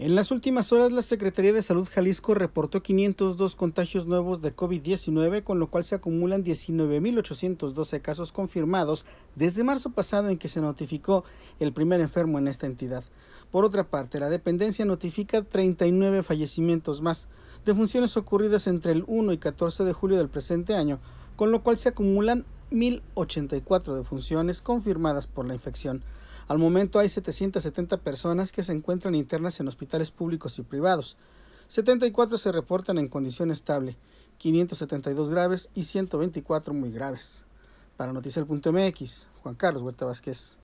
En las últimas horas, la Secretaría de Salud Jalisco reportó 502 contagios nuevos de COVID-19, con lo cual se acumulan 19.812 casos confirmados desde marzo pasado en que se notificó el primer enfermo en esta entidad. Por otra parte, la dependencia notifica 39 fallecimientos más, de funciones ocurridas entre el 1 y 14 de julio del presente año, con lo cual se acumulan 1.084 defunciones confirmadas por la infección. Al momento hay 770 personas que se encuentran internas en hospitales públicos y privados. 74 se reportan en condición estable, 572 graves y 124 muy graves. Para Noticiel.mx, Juan Carlos Huerta Vázquez.